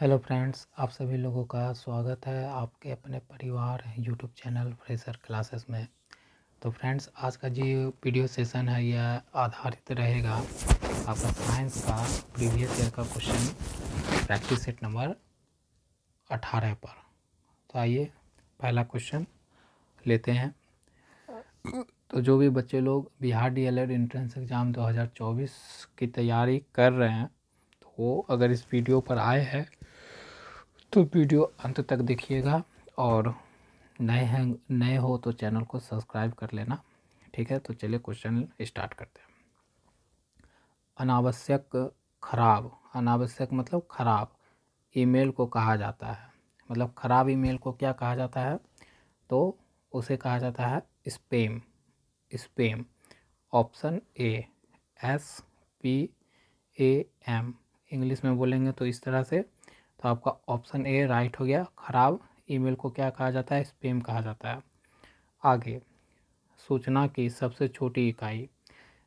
hello friends आप सभी लोगों का स्वागत है आपके अपने परिवार यूट्यूब चैनल फ्रेशर क्लासेस में तो फ्रेंड्स आज का जो वीडियो सेशन है यह आधारित रहेगा आपका साइंस का प्रीवियस ईयर का क्वेश्चन प्रैक्टिस सेट नंबर अठारह पर तो आइए पहला क्वेश्चन लेते हैं तो जो भी बच्चे लोग बिहार डीएलएड एंट्रेंस एग्ज़ाम 2024 की तैयारी कर रहे हैं तो वो अगर इस वीडियो पर आए हैं तो वीडियो अंत तक देखिएगा और नए हैं नए हो तो चैनल को सब्सक्राइब कर लेना ठीक है तो चलिए क्वेश्चन स्टार्ट करते हैं अनावश्यक खराब अनावश्यक मतलब खराब ईमेल को कहा जाता है मतलब ख़राब ईमेल को क्या कहा जाता है तो उसे कहा जाता है spam spam option A S P A M English में बोलेंगे तो इस तरह से तो आपका ऑप्शन ए राइट हो गया ख़राब ईमेल को क्या कहा जाता है स्पेम कहा जाता है आगे सूचना की सबसे छोटी इकाई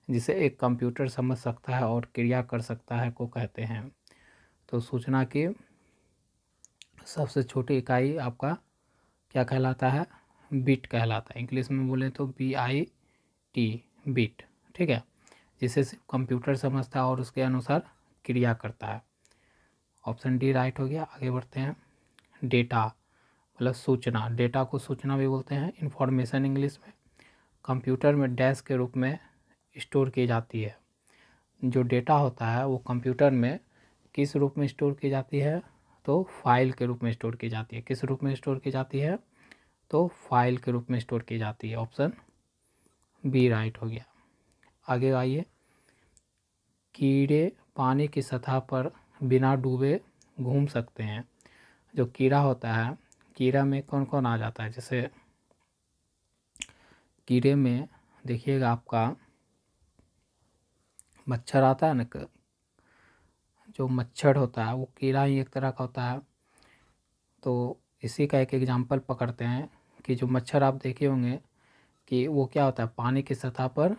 जिसे एक कंप्यूटर समझ सकता है और क्रिया कर सकता है को कहते हैं तो सूचना की सबसे छोटी इकाई आपका क्या कहलाता है बिट कहलाता है इंग्लिश में बोले तो बी आई टी बिट ठीक है जिसे सिर्फ कंप्यूटर समझता है और उसके अनुसार क्रिया करता है ऑप्शन डी राइट हो गया आगे बढ़ते हैं डेटा मतलब सूचना डेटा को सूचना भी बोलते हैं इन्फॉर्मेशन इंग्लिश में कंप्यूटर में डैश के रूप में स्टोर की जाती है जो डेटा होता है वो कंप्यूटर में किस रूप में स्टोर की जाती है तो फाइल के रूप में स्टोर की जाती है किस रूप में स्टोर की जाती है तो फाइल के रूप में स्टोर की जाती है ऑप्शन बी राइट हो गया आगे आइए कीड़े पानी की सतह पर बिना डूबे घूम सकते हैं जो कीड़ा होता है कीड़ा में कौन कौन आ जाता है जैसे कीड़े में देखिएगा आपका मच्छर आता है ना जो मच्छर होता है वो कीड़ा ही एक तरह का होता है तो इसी का एक एग्जाम्पल पकड़ते हैं कि जो मच्छर आप देखे होंगे कि वो क्या होता है पानी की सतह पर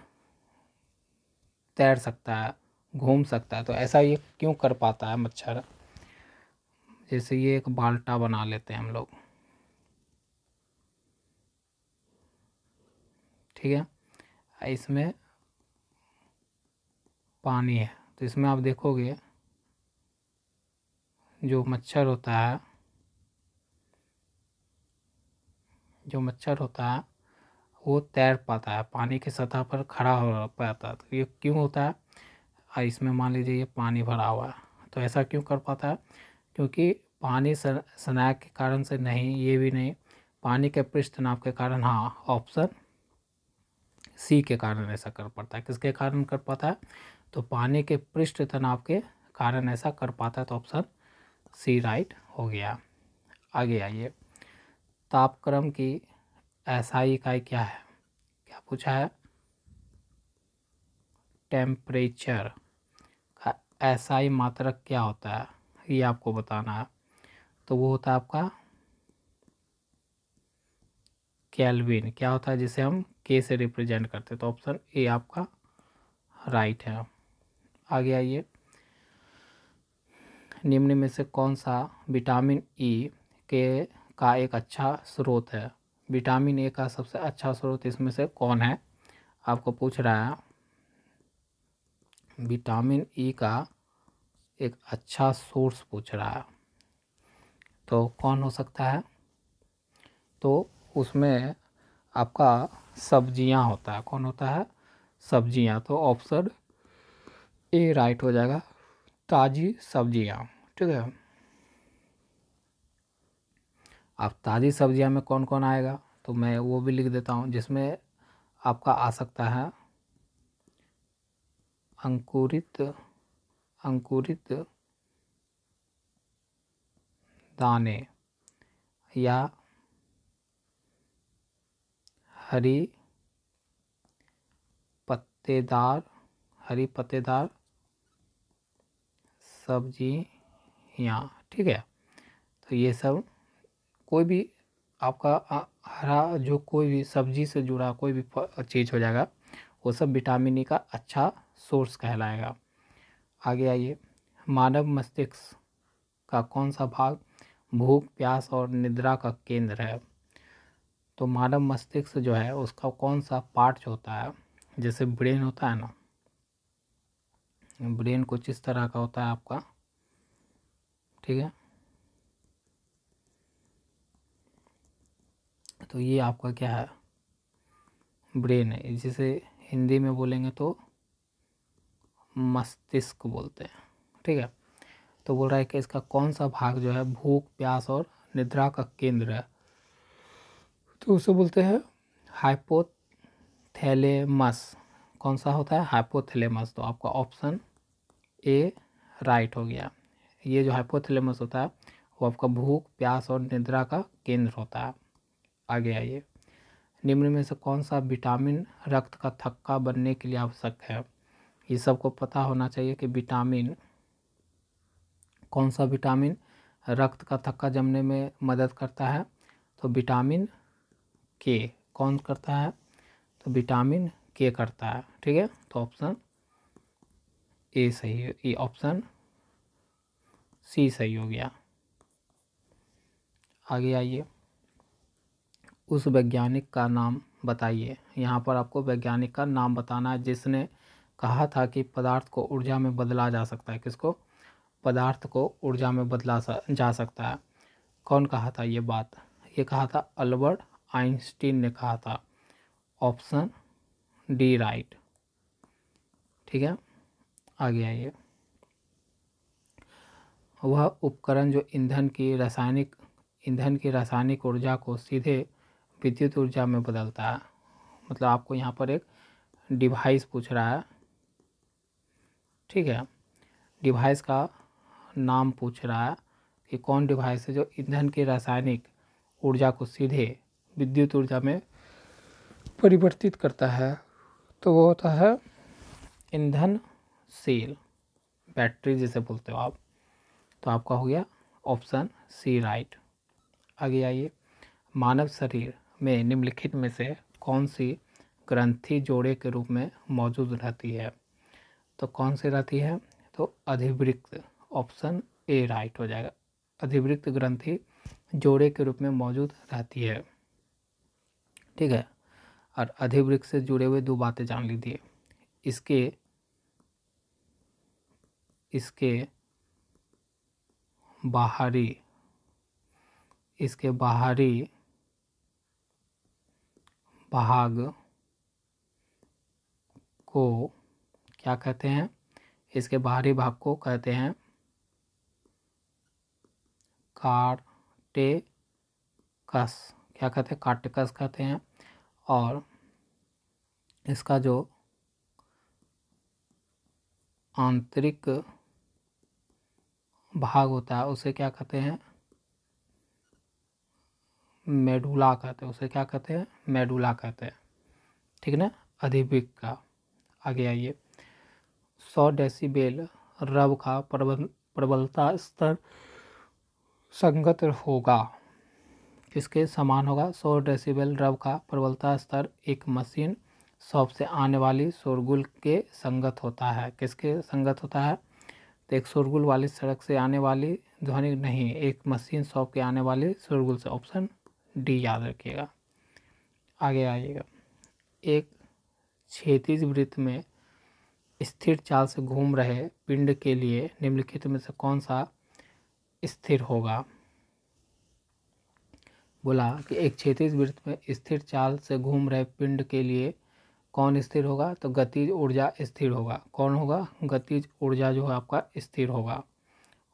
तैर सकता है घूम सकता है तो ऐसा ये क्यों कर पाता है मच्छर जैसे ये एक बाल्टा बना लेते हैं हम लोग ठीक है इसमें पानी है तो इसमें आप देखोगे जो मच्छर होता है जो मच्छर होता है वो तैर पाता है पानी की सतह पर खड़ा हो पाता है तो ये क्यों होता है इसमें मान लीजिए ये पानी भरा हुआ है तो ऐसा क्यों कर पाता है क्योंकि पानी स्नैक के कारण से नहीं ये भी नहीं पानी के पृष्ठ तनाव के कारण हाँ ऑप्शन सी के कारण ऐसा कर पाता है किसके कारण कर पाता है तो पानी के पृष्ठ तनाव के कारण ऐसा कर पाता है तो ऑप्शन सी राइट हो गया आगे आइए तापक्रम की ऐसा इकाई क्या है क्या पूछा है टेम्परेचर ही मात्रक क्या होता है ये आपको बताना है तो वो होता है आपका कैलविन क्या होता है जिसे हम के से रिप्रेजेंट करते हैं तो ऑप्शन ए आपका राइट है आगे आइए निम्न में से कौन सा विटामिन ई e के का एक अच्छा स्रोत है विटामिन ए का सबसे अच्छा स्रोत इसमें से कौन है आपको पूछ रहा है विटामिन ई e का एक अच्छा सोर्स पूछ रहा है तो कौन हो सकता है तो उसमें आपका सब्जियां होता है कौन होता है सब्जियां तो ऑप्शन ए राइट हो जाएगा ताज़ी सब्जियां ठीक है अब ताज़ी सब्जियां में कौन कौन आएगा तो मैं वो भी लिख देता हूँ जिसमें आपका आ सकता है अंकुरित अंकुरित दाने या हरी पत्तेदार हरी पत्तेदार सब्जी या ठीक है तो ये सब कोई भी आपका हरा जो कोई भी सब्जी से जुड़ा कोई भी चीज़ हो जाएगा वो सब विटामिन ई का अच्छा सोर्स कहलाएगा आगे आइए मानव मस्तिष्क का कौन सा भाग भूख प्यास और निद्रा का केंद्र है तो मानव मस्तिष्क जो है उसका कौन सा पार्ट जो होता है जैसे ब्रेन होता है ना ब्रेन कुछ इस तरह का होता है आपका ठीक है तो ये आपका क्या है ब्रेन है जिसे हिंदी में बोलेंगे तो मस्तिष्क बोलते हैं ठीक है तो बोल रहा है कि इसका कौन सा भाग जो है भूख प्यास और निद्रा का केंद्र है तो उसे बोलते हैं हाइपोथैलेमस कौन सा होता है हाइपोथैलेमस तो आपका ऑप्शन ए राइट हो गया ये जो हाइपोथैलेमस होता है वो आपका भूख प्यास और निद्रा का केंद्र होता है आगे आइए निम्न में से कौन सा विटामिन रक्त का थक्का बनने के लिए आवश्यक है ये सबको पता होना चाहिए कि विटामिन कौन सा विटामिन रक्त का थक्का जमने में मदद करता है तो विटामिन के कौन करता है तो विटामिन के करता है ठीक है तो ऑप्शन ए सही है ये ऑप्शन सी सही हो गया आगे आइए उस वैज्ञानिक का नाम बताइए यहाँ पर आपको वैज्ञानिक का नाम बताना है जिसने कहा था कि पदार्थ को ऊर्जा में बदला जा सकता है किसको पदार्थ को ऊर्जा में बदला जा सकता है कौन कहा था ये बात ये कहा था अल्बर्ट आइंस्टीन ने कहा था ऑप्शन डी राइट ठीक है आगे आइए वह उपकरण जो ईंधन की रासायनिक ईंधन की रासायनिक ऊर्जा को सीधे विद्युत ऊर्जा में बदलता है मतलब आपको यहाँ पर एक डिवाइस पूछ रहा है ठीक है डिवाइस का नाम पूछ रहा है कि कौन डिवाइस है जो ईंधन के रासायनिक ऊर्जा को सीधे विद्युत ऊर्जा में परिवर्तित करता है तो वो होता है ईंधन सेल बैटरी जैसे बोलते हो आप तो आपका हो गया ऑप्शन सी राइट आगे आइए मानव शरीर में निम्नलिखित में से कौन सी ग्रंथि जोड़े के रूप में मौजूद रहती है तो कौन सी रहती है तो अधिवृत्त ऑप्शन ए राइट हो जाएगा अधिवृक्त ग्रंथि जोड़े के रूप में मौजूद रहती है ठीक है और अधिवृक्ष से जुड़े हुए दो बातें जान लीजिए इसके इसके बाहरी इसके बाहरी भाग को क्या कहते हैं इसके बाहरी भाग को कहते हैं कार्टेकस क्या कहते हैं कार्टेकस कहते हैं और इसका जो आंतरिक भाग होता है उसे क्या कहते हैं मेडुला कहते हैं उसे क्या कहते हैं मेडुला कहते हैं ठीक है ना अधिविक का आगे आइए सौ डेसीबेल रव का प्रबल प्रबलता स्तर संगत होगा किसके समान होगा सौ डेसीबेल रव का प्रबलता स्तर एक मशीन शॉप से आने वाली शोरगुल के संगत होता है किसके संगत होता है तो एक शोरगुल वाली सड़क से आने वाली ध्वनि नहीं एक मशीन शॉप के आने वाली शोरगुल से ऑप्शन डी याद रखिएगा आगे आइएगा एक क्षेत्रीय वृत्त में स्थिर चाल से घूम रहे पिंड के लिए निम्नलिखित में से कौन सा स्थिर होगा बोला कि एक क्षेत्रीय वृत्त में स्थिर चाल से घूम रहे पिंड के लिए कौन स्थिर होगा तो गतिज ऊर्जा स्थिर होगा कौन होगा गतिज ऊर्जा जो है आपका स्थिर होगा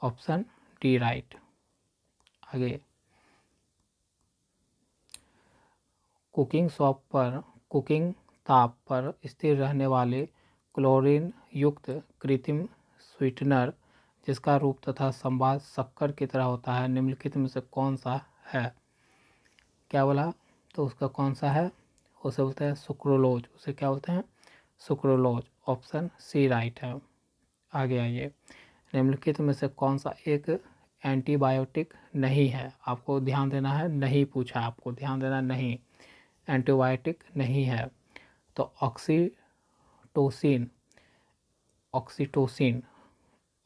ऑप्शन डी राइट आगे कुकिंग शॉप पर कुकिंग ताप पर स्थिर रहने वाले क्लोरीन युक्त कृत्रिम स्वीटनर जिसका रूप तथा संवाद शक्कर की तरह होता है निम्नलिखित में से कौन सा है क्या बोला तो उसका कौन सा है उसे बोलते हैं सुक्रोलोज उसे क्या बोलते हैं सुक्रोलोज ऑप्शन सी राइट है आगे आइए निम्नलिखित में से कौन सा एक एंटीबायोटिक नहीं है आपको ध्यान देना है नहीं पूछा आपको ध्यान देना नहीं एंटीबायोटिक नहीं है तो oxy oxytocin oxytocin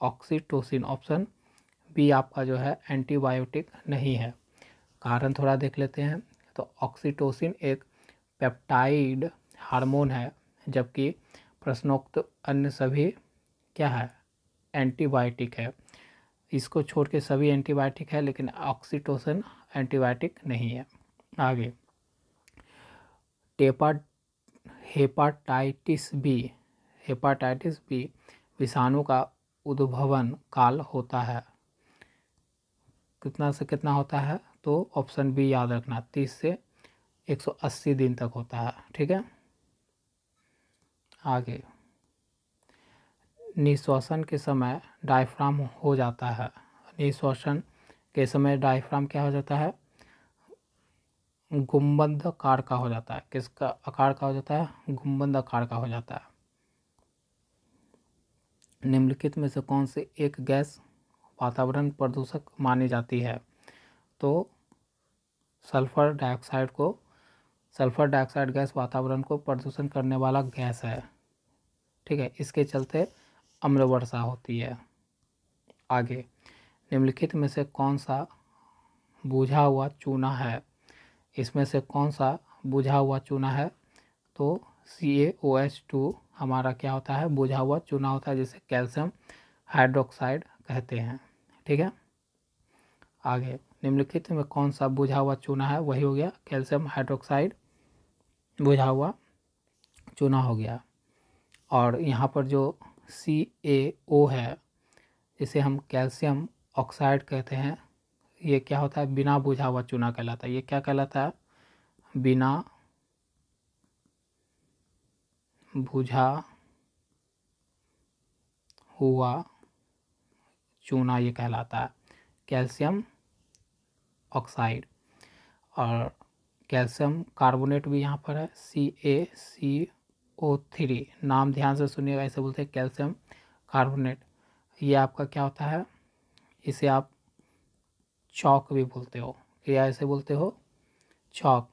oxytocin option B आपका जो है एंटीबायोटिक नहीं है कारण थोड़ा देख लेते हैं तो ऑक्सीटोसिन एक पेप्टाइड हार्मोन है जबकि प्रश्नोक्त अन्य सभी क्या है एंटीबायोटिक है इसको छोड़ के सभी एंटीबायोटिक है लेकिन ऑक्सीटोसिन एंटीबायोटिक नहीं है आगे टेपा हेपाटाइटिस बी हेपाटाइटिस बी विषाणु का उद्भवन काल होता है कितना से कितना होता है तो ऑप्शन बी याद रखना तीस से एक सौ अस्सी दिन तक होता है ठीक है आगे निश्वासन के समय डायफ्राम हो जाता है निश्वासन के समय डायफ्राम क्या हो जाता है गुम्बद आकार का हो जाता है किसका आकार का हो जाता है गुम्बद आकार का हो जाता है निम्नलिखित में से कौन से एक गैस वातावरण प्रदूषक मानी जाती है तो सल्फर डाइऑक्साइड को सल्फर डाइऑक्साइड गैस वातावरण को प्रदूषण करने वाला गैस है ठीक है इसके चलते अम्ल वर्षा होती है आगे निम्नलिखित में से कौन सा बूझा हुआ चूना है इसमें से कौन सा बुझा हुआ चूना है तो सी ए ओ एच टू हमारा क्या होता है बुझा हुआ चूना होता है जिसे कैल्शियम हाइड्रोक्साइड कहते हैं ठीक है आगे निम्नलिखित में कौन सा बुझा हुआ चूना है वही हो गया कैल्शियम हाइड्रोक्साइड बुझा हुआ चूना हो गया और यहाँ पर जो सी ए ओ है इसे हम कैल्शियम ऑक्साइड कहते हैं ये क्या होता है बिना बुझा हुआ चूना कहलाता है ये क्या कहलाता है बिना बुझा हुआ चूना ये कहलाता है कैल्शियम ऑक्साइड और कैल्शियम कार्बोनेट भी यहाँ पर है सी ए सी ओ थ्री नाम ध्यान से सुनिएगा ऐसे बोलते हैं कैल्शियम कार्बोनेट ये आपका क्या होता है इसे आप चौक भी बोलते हो या इसे बोलते हो चौक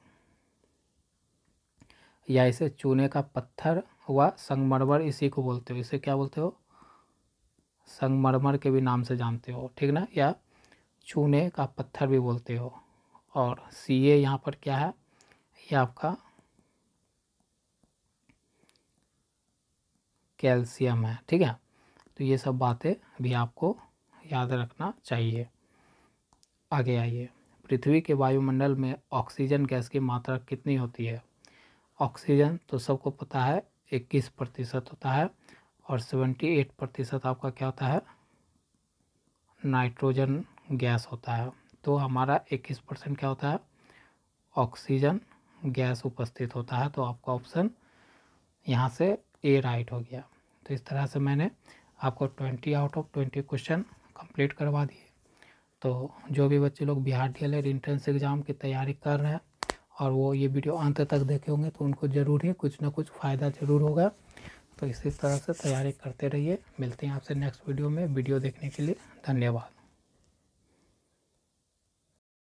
या इसे चूने का पत्थर हुआ संगमरमर इसी को बोलते हो इसे क्या बोलते हो संगमरमर के भी नाम से जानते हो ठीक ना या चूने का पत्थर भी बोलते हो और सी ए यहाँ पर क्या है यह आपका कैल्शियम है ठीक है तो ये सब बातें भी आपको याद रखना चाहिए आगे आइए पृथ्वी के वायुमंडल में ऑक्सीजन गैस की मात्रा कितनी होती है ऑक्सीजन तो सबको पता है इक्कीस प्रतिशत होता है और सेवेंटी एट प्रतिशत आपका क्या होता है नाइट्रोजन गैस होता है तो हमारा इक्कीस परसेंट क्या होता है ऑक्सीजन गैस उपस्थित होता है तो आपका ऑप्शन यहाँ से ए राइट हो गया तो इस तरह से मैंने आपको twenty out of twenty question complete करवा दिए तो जो भी बच्चे लोग Bihar D L entrance exam की तैयारी कर रहे हैं और वो ये वीडियो अंत तक देखे होंगे तो उनको ज़रूर ही कुछ ना कुछ फ़ायदा ज़रूर होगा तो इसी तरह से तैयारी करते रहिए मिलते हैं आपसे नेक्स्ट वीडियो में वीडियो देखने के लिए धन्यवाद